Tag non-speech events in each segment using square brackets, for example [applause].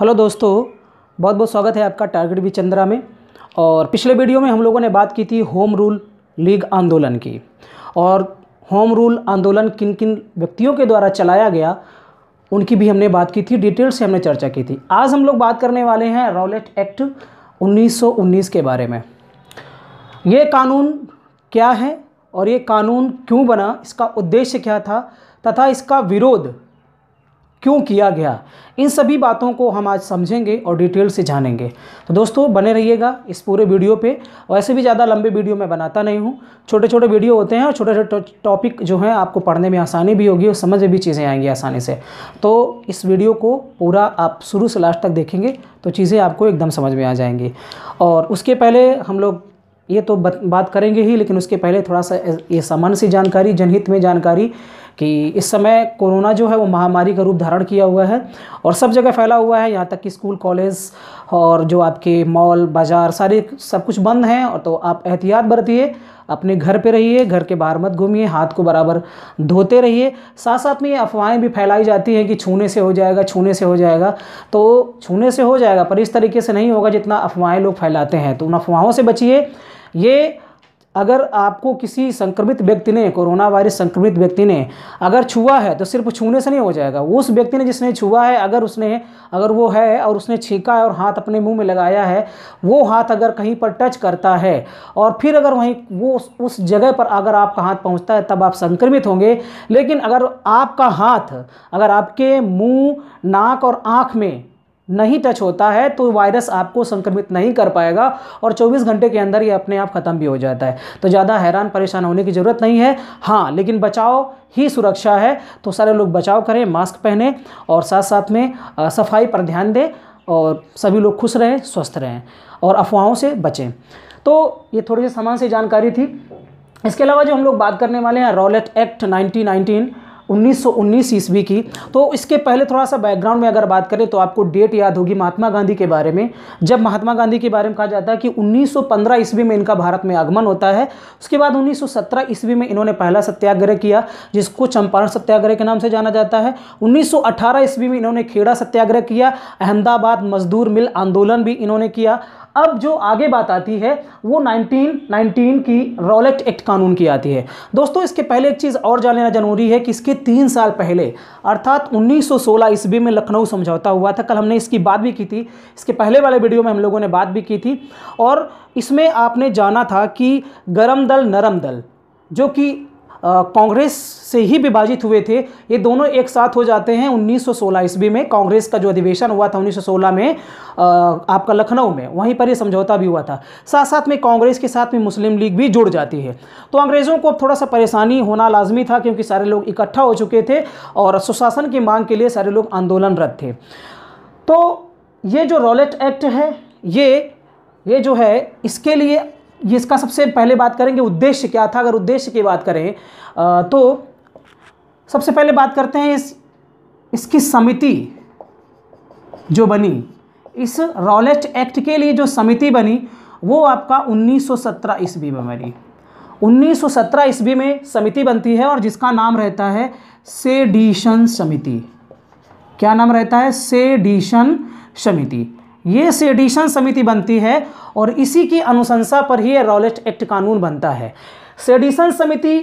hello दोस्तों बहुत बहुत स्वागत है आपका टारगेट भी चंद्रा में और पिछले वीडियो में हम लोगों ने बात की थी होम रूल लीग आंदोलन की और होम रूल आंदोलन किन किन व्यक्तियों के द्वारा चलाया गया उनकी भी हमने बात की थी डिटेल से हमने चर्चा की थी आज हम लोग बात करने वाले हैं रॉलेट एक्ट 1919 के बारे में ये कानून क्या है और ये कानून क्यों बना इसका उद्देश्य क्या था तथा इसका विरोध क्यों किया गया इन सभी बातों को हम आज समझेंगे और डिटेल से जानेंगे तो दोस्तों बने रहिएगा इस पूरे वीडियो पे वैसे भी ज़्यादा लंबे वीडियो मैं बनाता नहीं हूँ छोटे छोटे वीडियो होते हैं और छोटे छोटे टॉपिक जो हैं आपको पढ़ने में आसानी भी होगी और समझ में भी चीज़ें आएंगी आसानी से तो इस वीडियो को पूरा आप शुरू से लास्ट तक देखेंगे तो चीज़ें आपको एकदम समझ में आ जाएंगी और उसके पहले हम लोग ये तो बात करेंगे ही लेकिन उसके पहले थोड़ा सा ये सामान्य सी जानकारी जनहित में जानकारी कि इस समय कोरोना जो है वो महामारी का रूप धारण किया हुआ है और सब जगह फैला हुआ है यहाँ तक कि स्कूल कॉलेज और जो आपके मॉल बाज़ार सारे सब कुछ बंद हैं और तो आप एहतियात बरतिए अपने घर पे रहिए घर के बाहर मत घूमिए हाथ को बराबर धोते रहिए साथ साथ में ये अफवाहें भी फैलाई जाती हैं कि छूने से हो जाएगा छूने से हो जाएगा तो छूने से हो जाएगा पर इस तरीके से नहीं होगा जितना अफवाहें लोग फैलाते हैं तो उन अफवाहों से बचिए ये अगर आपको किसी संक्रमित व्यक्ति ने कोरोना वायरस संक्रमित व्यक्ति ने अगर छुआ है तो सिर्फ छूने से नहीं हो जाएगा उस व्यक्ति ने जिसने छुआ है अगर उसने अगर वो है और उसने छींका है और हाथ अपने मुंह में लगाया है वो हाथ अगर कहीं पर टच करता है और फिर अगर वहीं वो उस, उस जगह पर अगर आपका हाथ पहुँचता है तब आप संक्रमित होंगे लेकिन अगर आपका हाथ अगर आपके मुँह नाक और आँख में नहीं टच होता है तो वायरस आपको संक्रमित नहीं कर पाएगा और 24 घंटे के अंदर ये अपने आप ख़त्म भी हो जाता है तो ज़्यादा हैरान परेशान होने की ज़रूरत नहीं है हाँ लेकिन बचाव ही सुरक्षा है तो सारे लोग बचाव करें मास्क पहने और साथ साथ में सफाई पर ध्यान दें और सभी लोग खुश रहें स्वस्थ रहें और अफवाहों से बचें तो ये थोड़ी सी सामान से जानकारी थी इसके अलावा जो हम लोग बात करने वाले हैं रॉलेट एक्ट नाइनटीन 1919 ईस्वी की तो इसके पहले थोड़ा सा बैकग्राउंड में अगर बात करें तो आपको डेट याद होगी महात्मा गांधी के बारे में जब महात्मा गांधी के बारे में कहा जाता है कि 1915 ईस्वी में इनका भारत में आगमन होता है उसके बाद 1917 ईस्वी में इन्होंने पहला सत्याग्रह किया जिसको चंपारण सत्याग्रह के नाम से जाना जाता है उन्नीस ईस्वी में इन्होंने खेड़ा सत्याग्रह किया अहमदाबाद मजदूर मिल आंदोलन भी इन्होंने किया अब जो आगे बात आती है वो 1919 की रॉलेट एक्ट कानून की आती है दोस्तों इसके पहले एक चीज़ और जान लेना जरूरी है कि इसके तीन साल पहले अर्थात 1916 ईस्वी में लखनऊ समझौता हुआ था कल हमने इसकी बात भी की थी इसके पहले वाले वीडियो में हम लोगों ने बात भी की थी और इसमें आपने जाना था कि गर्म दल नरम दल जो कि कांग्रेस से ही विभाजित हुए थे ये दोनों एक साथ हो जाते हैं 1916 ईस्वी में कांग्रेस का जो अधिवेशन हुआ था 1916 में आ, आपका लखनऊ में वहीं पर ये समझौता भी हुआ था साथ साथ में कांग्रेस के साथ में मुस्लिम लीग भी जुड़ जाती है तो अंग्रेज़ों को अब थोड़ा सा परेशानी होना लाजमी था क्योंकि सारे लोग इकट्ठा हो चुके थे और सुशासन की मांग के लिए सारे लोग आंदोलनरत थे तो ये जो रॉलेट एक्ट है ये ये जो है इसके लिए ये इसका सबसे पहले बात करेंगे उद्देश्य क्या था अगर उद्देश्य की बात करें तो सबसे पहले बात करते हैं इस इसकी समिति जो बनी इस रॉलेट एक्ट के लिए जो समिति बनी वो आपका 1917 ईस्वी में बनी 1917 ईस्वी में समिति बनती है और जिसका नाम रहता है सेडिशन समिति क्या नाम रहता है सेडिशन समिति ये सेडिशन समिति बनती है और इसी की अनुशंसा पर ही रॉलेट एक्ट कानून बनता है सेडिशन समिति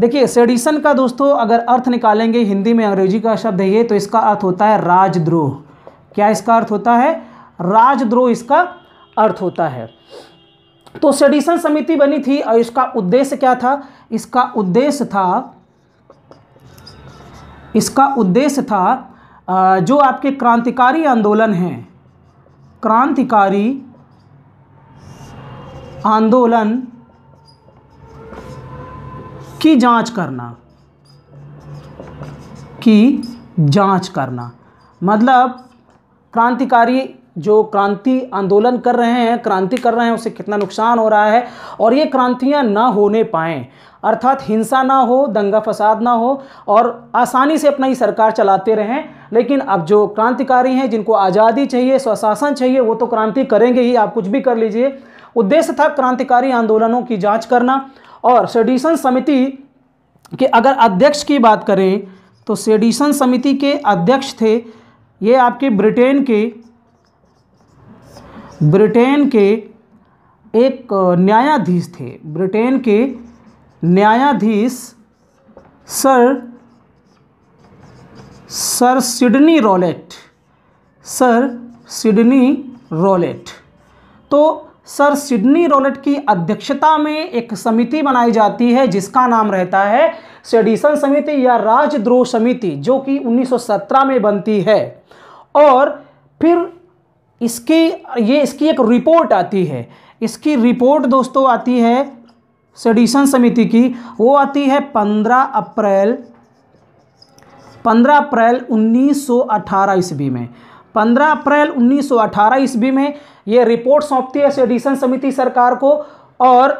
देखिए सेडिशन का दोस्तों अगर अर्थ निकालेंगे हिंदी में अंग्रेजी का शब्द है ये तो इसका अर्थ होता है राजद्रोह क्या इसका अर्थ होता है राजद्रोह इसका अर्थ होता है तो सेडिशन समिति बनी थी और इसका उद्देश्य क्या था इसका उद्देश्य था इसका उद्देश्य था जो आपके क्रांतिकारी आंदोलन हैं क्रांतिकारी आंदोलन की जांच करना की जांच करना मतलब क्रांतिकारी जो क्रांति आंदोलन कर रहे हैं क्रांति कर रहे हैं उसे कितना नुकसान हो रहा है और ये क्रांतियाँ ना होने पाएँ अर्थात हिंसा ना हो दंगा फसाद ना हो और आसानी से अपना ही सरकार चलाते रहें लेकिन अब जो क्रांतिकारी हैं जिनको आज़ादी चाहिए स्वशासन चाहिए वो तो क्रांति करेंगे ही आप कुछ भी कर लीजिए उद्देश्य था क्रांतिकारी आंदोलनों की जाँच करना और सेडिशन समिति के अगर अध्यक्ष की बात करें तो सेडिशन समिति के अध्यक्ष थे ये आपके ब्रिटेन के ब्रिटेन के एक न्यायाधीश थे ब्रिटेन के न्यायाधीश sir sir Sydney Rowlatt sir Sydney Rowlatt तो सर सिडनी रॉलेट की अध्यक्षता में एक समिति बनाई जाती है जिसका नाम रहता है सेडिसन समिति या राजद्रोह समिति जो कि 1917 में बनती है और फिर इसकी ये इसकी एक रिपोर्ट आती है इसकी रिपोर्ट दोस्तों आती है सेडिसन समिति की वो आती है 15 अप्रैल 15 अप्रैल 1918 ईस्वी में 15 अप्रैल 1918 ईस्वी में ये रिपोर्ट सौंपती है सेडिशन समिति सरकार को और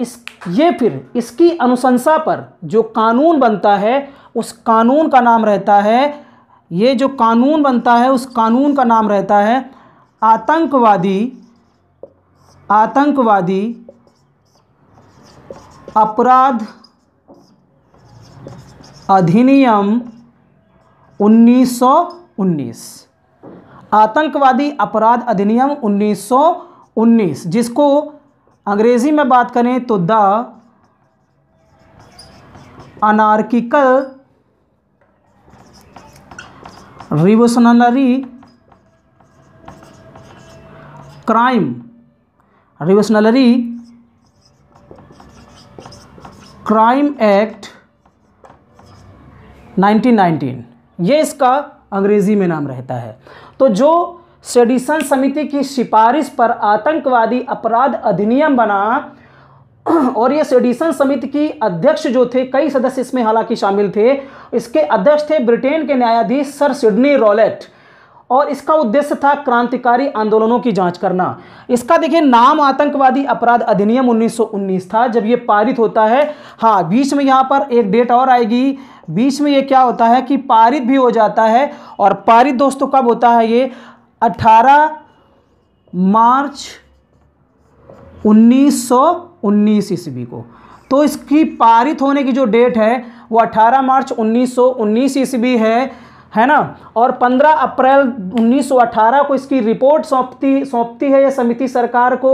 इस ये फिर इसकी अनुशंसा पर जो कानून बनता है उस कानून का नाम रहता है ये जो कानून बनता है उस कानून का नाम रहता है आतंकवादी आतंकवादी अपराध अधिनियम 1919 आतंकवादी अपराध अधिनियम 1919 जिसको अंग्रेजी में बात करें तो the anarchical revolutionary crime revolutionary crime act 1919 ये इसका अंग्रेज़ी में नाम रहता है तो जो सेडिशन समिति की सिफारिश पर आतंकवादी अपराध अधिनियम बना [clears throat] और ये सेडिशन समिति की अध्यक्ष जो थे कई सदस्य इसमें हालांकि शामिल थे इसके अध्यक्ष थे ब्रिटेन के न्यायाधीश सर सिडनी रॉलेट और इसका उद्देश्य था क्रांतिकारी आंदोलनों की जांच करना इसका देखिए नाम आतंकवादी अपराध अधिनियम 1919 था जब ये पारित होता है हाँ बीच में यहाँ पर एक डेट और आएगी बीच में ये क्या होता है कि पारित भी हो जाता है और पारित दोस्तों कब होता है ये 18 मार्च 1919 ईस्वी को तो इसकी पारित होने की जो डेट है वो 18 मार्च 1919 ईस्वी है है ना और 15 अप्रैल 1918 को इसकी रिपोर्ट सौंपती सौंपती है यह समिति सरकार को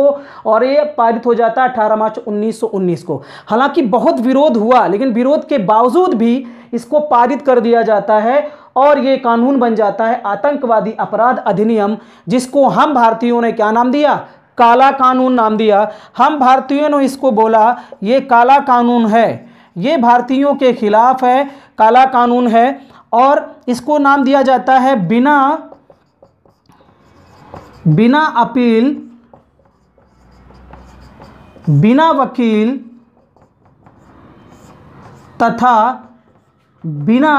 और ये पारित हो जाता है 18 मार्च 1919 को हालांकि बहुत विरोध हुआ लेकिन विरोध के बावजूद भी इसको पारित कर दिया जाता है और ये कानून बन जाता है आतंकवादी अपराध अधिनियम जिसको हम भारतीयों ने क्या नाम दिया काला कानून नाम दिया हम भारतीयों ने इसको बोला ये काला कानून है ये भारतीयों के खिलाफ है काला कानून है और इसको नाम दिया जाता है बिना बिना अपील बिना वकील तथा बिना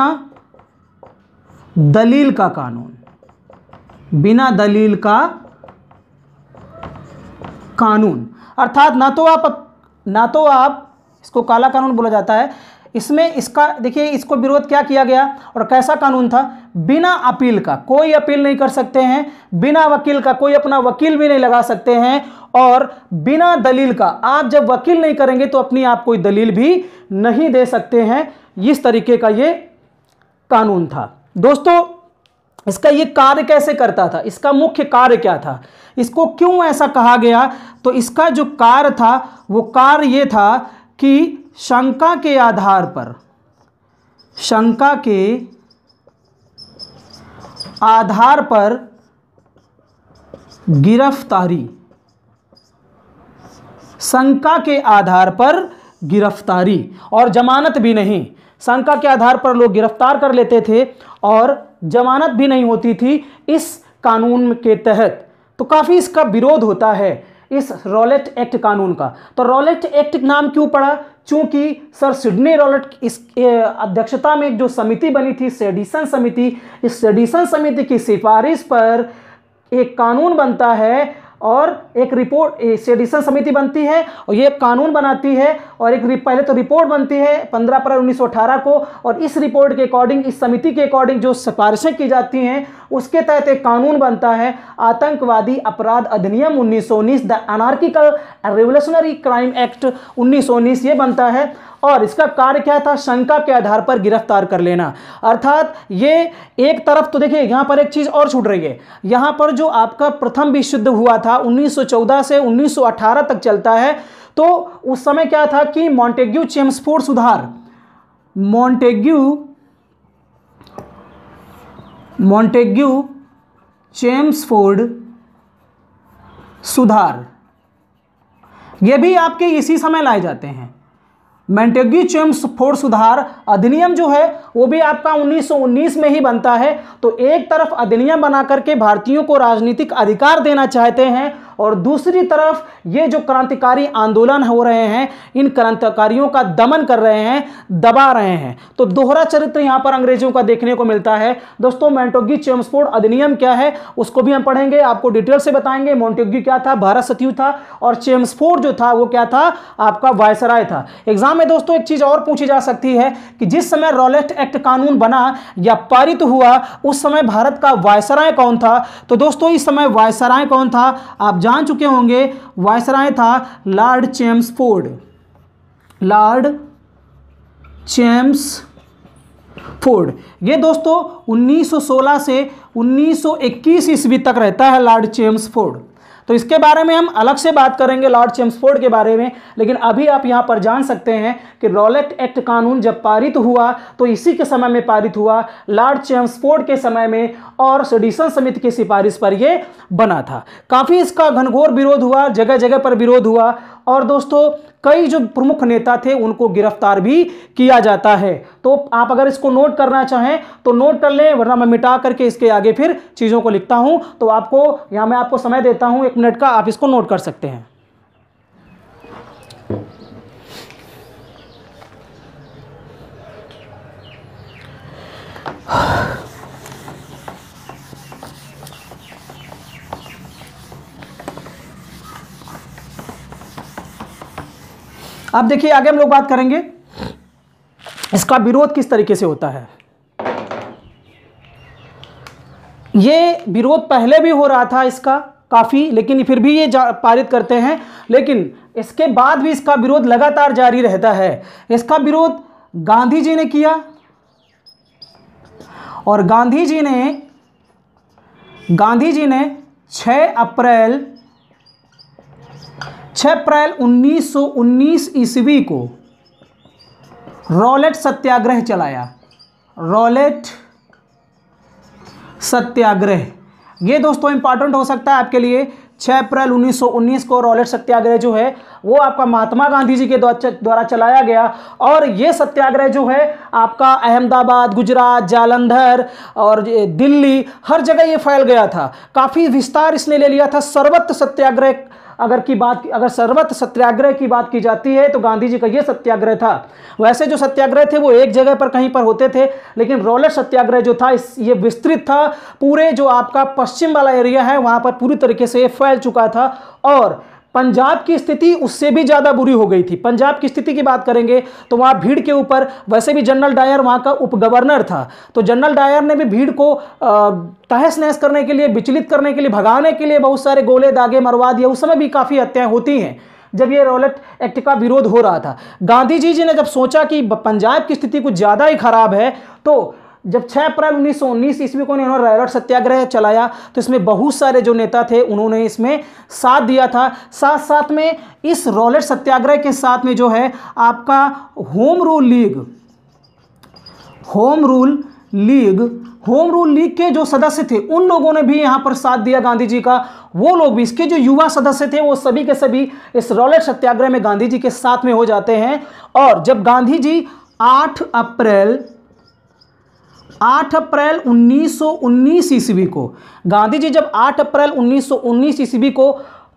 दलील का कानून बिना दलील का कानून अर्थात ना तो आप ना तो आप इसको काला कानून बोला जाता है इसमें इसका देखिए इसको विरोध क्या किया गया और कैसा कानून था बिना अपील का कोई अपील नहीं कर सकते हैं बिना वकील का कोई अपना वकील भी नहीं लगा सकते हैं और बिना दलील का आप जब वकील नहीं करेंगे तो अपनी आप कोई दलील भी नहीं दे सकते हैं इस तरीके का ये कानून था दोस्तों इसका ये कार्य कैसे करता था इसका मुख्य कार्य क्या था इसको क्यों ऐसा कहा गया तो इसका जो कार्य था वो कार्य ये था कि शंका के आधार पर शंका के आधार पर गिरफ्तारी शंका के आधार पर गिरफ्तारी और जमानत भी नहीं शंका के आधार पर लोग गिरफ्तार कर लेते थे और जमानत भी नहीं होती थी इस कानून के तहत तो काफ़ी इसका विरोध होता है इस रॉलेट एक्ट कानून का तो रॉलेट एक्ट नाम क्यों पड़ा चूंकि सर सिडनी रॉलेट इस अध्यक्षता में एक जो समिति बनी थी सेडिसन समिति इस सेडिसन समिति की सिफारिश पर एक कानून बनता है और एक रिपोर्ट सेडिसन समिति बनती है और ये कानून बनाती है और एक पहले तो रिपोर्ट बनती है 15 अप्रैल 1918 को और इस रिपोर्ट के अकॉर्डिंग इस समिति के अकॉर्डिंग जो सिफारिशें की जाती हैं उसके तहत एक कानून बनता है आतंकवादी अपराध अधिनियम 1919 the anarchical revolutionary crime act उन्नीस ये बनता है और इसका कार्य क्या था शंका के आधार पर गिरफ्तार कर लेना अर्थात ये एक तरफ तो देखिए यहाँ पर एक चीज़ और छूट रही है यहाँ पर जो आपका प्रथम विश्व युद्ध हुआ था 1914 से 1918 तक चलता है तो उस समय क्या था कि मॉन्टेग्यू चेम्सफोर्ड सुधार मॉन्टेग्यू मॉन्टेग्यू चेम्सफोर्ड सुधार ये भी आपके इसी समय लाए जाते हैं मेंटेगी चेम्स फोर्स सुधार अधिनियम जो है वो भी आपका 1919 में ही बनता है तो एक तरफ अधिनियम बना करके भारतीयों को राजनीतिक अधिकार देना चाहते हैं और दूसरी तरफ ये जो क्रांतिकारी आंदोलन हो रहे हैं इन क्रांतिकारियों का दमन कर रहे हैं दबा रहे हैं तो दोहरा चरित्र यहाँ पर अंग्रेजों का देखने को मिलता है दोस्तों मोन्टोगी चेम्सफोर्ड अधिनियम क्या है उसको भी हम पढ़ेंगे आपको डिटेल से बताएंगे मोन्टोगी क्या था भारत सचिव था और चेम्सफोर्ड जो था वो क्या था आपका वायसराय था एग्जाम में दोस्तों एक चीज और पूछी जा सकती है कि जिस समय रॉलेट एक्ट कानून बना या पारित हुआ उस समय भारत का वायसराय कौन था तो दोस्तों इस समय वायसराय कौन था आप जान चुके होंगे वायसराय था lord Chelmsford lord Chelmsford ये दोस्तों 1916 से 1921 ईस्वी तक रहता है लॉर्ड चेम्स फोर्ड तो इसके बारे में हम अलग से बात करेंगे लॉर्ड चेम्सफोर्ड के बारे में लेकिन अभी आप यहाँ पर जान सकते हैं कि रॉलेट एक्ट कानून जब पारित हुआ तो इसी के समय में पारित हुआ लॉर्ड चेम्सफोर्ड के समय में और सडिशन समिति की सिफारिश पर यह बना था काफ़ी इसका घनघोर विरोध हुआ जगह जगह पर विरोध हुआ और दोस्तों कई जो प्रमुख नेता थे उनको गिरफ्तार भी किया जाता है तो आप अगर इसको नोट करना चाहें तो नोट कर लें वरना मैं मिटा करके इसके आगे फिर चीज़ों को लिखता हूँ तो आपको यहाँ मैं आपको समय देता हूँ एक मिनट का आप इसको नोट कर सकते हैं अब देखिए आगे हम लोग बात करेंगे इसका विरोध किस तरीके से होता है ये विरोध पहले भी हो रहा था इसका काफ़ी लेकिन फिर भी ये पारित करते हैं लेकिन इसके बाद भी इसका विरोध लगातार जारी रहता है इसका विरोध गांधी जी ने किया और गांधी जी ने गांधी जी ने 6 अप्रैल छः अप्रैल 1919 ईस्वी को रॉलेट सत्याग्रह चलाया रॉलेट सत्याग्रह ये दोस्तों इंपॉर्टेंट हो सकता है आपके लिए 6 अप्रैल 1919 को रॉलेट सत्याग्रह जो है वो आपका महात्मा गांधी जी के द्वारा चलाया गया और ये सत्याग्रह जो है आपका अहमदाबाद गुजरात जालंधर और दिल्ली हर जगह ये फैल गया था काफ़ी विस्तार इसने ले लिया था सर्वत्र सत्याग्रह अगर की बात अगर सर्वत सत्याग्रह की बात की जाती है तो गांधी जी का ये सत्याग्रह था वैसे जो सत्याग्रह थे वो एक जगह पर कहीं पर होते थे लेकिन रोलर सत्याग्रह जो था इस ये विस्तृत था पूरे जो आपका पश्चिम वाला एरिया है वहाँ पर पूरी तरीके से फैल चुका था और पंजाब की स्थिति उससे भी ज़्यादा बुरी हो गई थी पंजाब की स्थिति की बात करेंगे तो वहाँ भीड़ के ऊपर वैसे भी जनरल डायर वहाँ का उप गवर्नर था तो जनरल डायर ने भी भीड़ को तहस नहस करने के लिए विचलित करने के लिए भगाने के लिए बहुत सारे गोले दागे मरवा दिए उस समय भी काफ़ी हत्याएं होती हैं जब ये रोलेट एक्ट का विरोध हो रहा था गांधी जी जी ने जब सोचा कि पंजाब की स्थिति कुछ ज़्यादा ही खराब है तो जब 6 अप्रैल 1919 ईस्वी को इन्होंने रायरट सत्याग्रह चलाया तो इसमें बहुत सारे जो नेता थे उन्होंने इसमें साथ दिया था साथ साथ में इस रॉलेट सत्याग्रह के साथ में जो है आपका home rule league home rule league home rule league के जो सदस्य थे उन लोगों ने भी यहाँ पर साथ दिया गांधी जी का वो लोग भी इसके जो युवा सदस्य थे वो सभी के सभी इस रॉलेट सत्याग्रह में गांधी जी के साथ में हो जाते हैं और जब गांधी जी आठ अप्रैल 8 अप्रैल 1919 ईस्वी को गांधी जी जब 8 अप्रैल 1919 ईस्वी को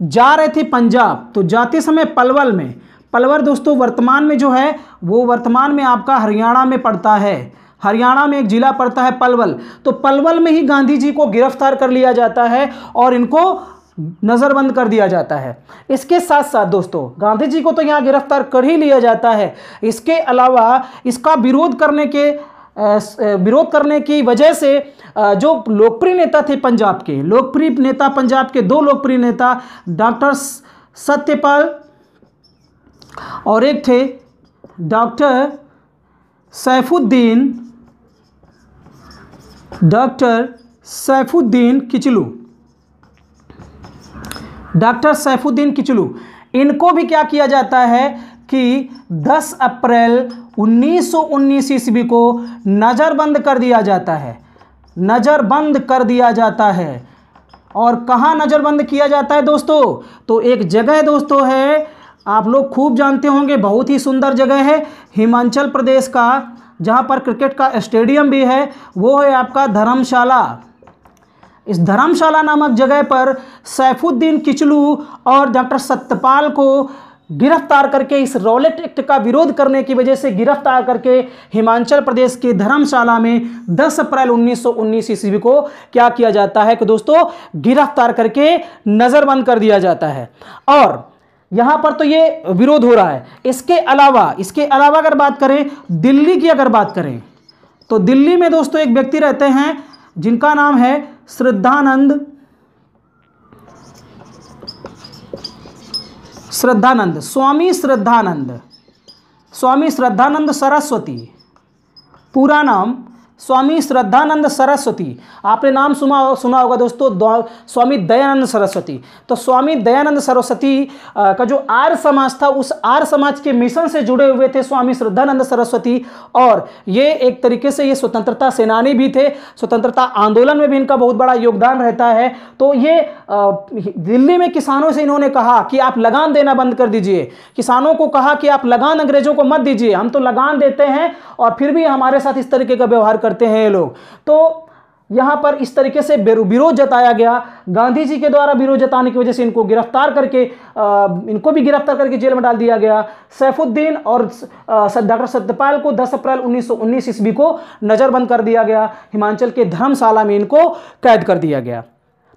जा रहे थे पंजाब तो जाते समय पलवल में पलवल दोस्तों वर्तमान में जो है वो वर्तमान में आपका हरियाणा में पड़ता है हरियाणा में एक जिला पड़ता है पलवल तो पलवल में ही गांधी जी को गिरफ्तार कर लिया जाता है और इनको नज़रबंद कर दिया जाता है इसके साथ साथ दोस्तों गांधी जी को तो यहाँ गिरफ्तार कर ही लिया जाता है इसके अलावा इसका विरोध करने के विरोध करने की वजह से जो लोकप्रिय नेता थे पंजाब के लोकप्रिय नेता पंजाब के दो लोकप्रिय नेता डॉक्टर सत्यपाल और एक थे doctor Saifuddin doctor Saifuddin Kitchlew doctor Saifuddin Kitchlew इनको भी क्या किया जाता है कि 10 अप्रैल 1919 ईस्वी को नज़रबंद कर दिया जाता है नज़रबंद कर दिया जाता है और कहाँ नज़रबंद किया जाता है दोस्तों तो एक जगह दोस्तों है आप लोग खूब जानते होंगे बहुत ही सुंदर जगह है हिमाचल प्रदेश का जहाँ पर क्रिकेट का स्टेडियम भी है वो है आपका धर्मशाला इस धर्मशाला नामक जगह पर सैफुद्दीन किचलू और डॉक्टर सत्यपाल को गिरफ्तार करके इस रॉलेट एक्ट का विरोध करने की वजह से गिरफ्तार करके हिमाचल प्रदेश के धर्मशाला में 10 अप्रैल 1919 ईस्वी को क्या किया जाता है कि दोस्तों गिरफ्तार करके नज़रबंद कर दिया जाता है और यहाँ पर तो ये विरोध हो रहा है इसके अलावा इसके अलावा अगर बात करें दिल्ली की अगर बात करें तो दिल्ली में दोस्तों एक व्यक्ति रहते हैं जिनका नाम है श्रद्धानंद श्रद्धानंद स्वामी श्रद्धानंद स्वामी श्रद्धानंद सरस्वती पूरा नाम स्वामी श्रद्धानंद सरस्वती आपने नाम सुना सुना होगा दोस्तों स्वामी दयानंद सरस्वती तो स्वामी दयानंद सरस्वती का जो आर समाज था उस आर समाज के मिशन से जुड़े हुए थे स्वामी श्रद्धानंद सरस्वती और ये एक तरीके से ये स्वतंत्रता सेनानी भी थे स्वतंत्रता आंदोलन में भी इनका बहुत बड़ा योगदान रहता है तो ये दिल्ली में किसानों से इन्होंने कहा कि आप लगान देना बंद कर दीजिए किसानों को कहा कि आप लगान अंग्रेजों को मत दीजिए हम तो लगान देते हैं और फिर भी हमारे साथ इस तरीके का व्यवहार कर करते हैं ये लोग तो यहाँ पर इस तरीके से विरोध जताया गया गांधी जी के द्वारा विरोध जताने की वजह से इनको गिरफ्तार करके आ, इनको भी गिरफ्तार करके जेल में डाल दिया गया सैफुद्दीन और डॉक्टर सत्यपाल को 10 अप्रैल 1919 ईस्वी को नज़रबंद कर दिया गया हिमाचल के धर्मशाला में इनको कैद कर दिया गया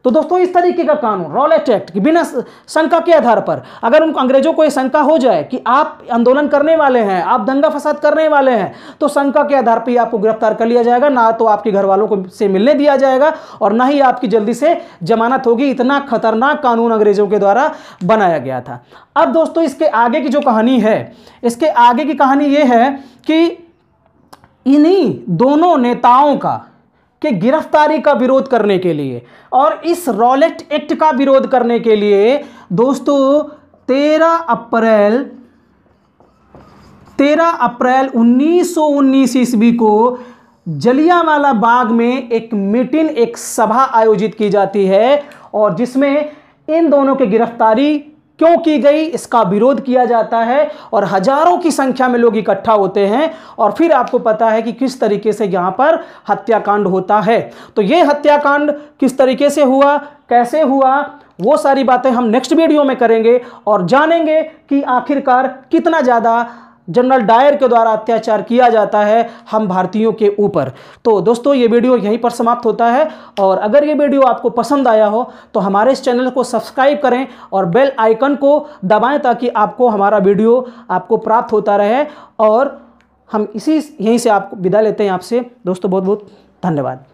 तो दोस्तों इस तरीके का कानून रॉलेट एक्ट की बिना शंका के आधार पर अगर उनको अंग्रेजों को ये शंका हो जाए कि आप आंदोलन करने वाले हैं आप दंगा फसाद करने वाले हैं तो शंका के आधार पर ही आपको गिरफ्तार कर लिया जाएगा ना तो आपके घर वालों को से मिलने दिया जाएगा और ना ही आपकी जल्दी से जमानत होगी इतना खतरनाक कानून अंग्रेजों के द्वारा बनाया गया था अब दोस्तों इसके आगे की जो कहानी है इसके आगे की कहानी ये है कि इन्हीं दोनों नेताओं का कि गिरफ्तारी का विरोध करने के लिए और इस रॉलेट एक्ट का विरोध करने के लिए दोस्तों तेरह अप्रैल तेरह अप्रैल 1919 ईस्वी को जलियावाला बाग में एक मीटिंग एक सभा आयोजित की जाती है और जिसमें इन दोनों की गिरफ्तारी क्यों की गई इसका विरोध किया जाता है और हजारों की संख्या में लोग इकट्ठा होते हैं और फिर आपको पता है कि किस तरीके से यहाँ पर हत्याकांड होता है तो ये हत्याकांड किस तरीके से हुआ कैसे हुआ वो सारी बातें हम नेक्स्ट वीडियो में करेंगे और जानेंगे कि आखिरकार कितना ज़्यादा जनरल डायर के द्वारा अत्याचार किया जाता है हम भारतीयों के ऊपर तो दोस्तों ये वीडियो यहीं पर समाप्त होता है और अगर ये वीडियो आपको पसंद आया हो तो हमारे इस चैनल को सब्सक्राइब करें और बेल आइकन को दबाएं ताकि आपको हमारा वीडियो आपको प्राप्त होता रहे और हम इसी यहीं से आपको विदा लेते हैं आपसे दोस्तों बहुत बहुत धन्यवाद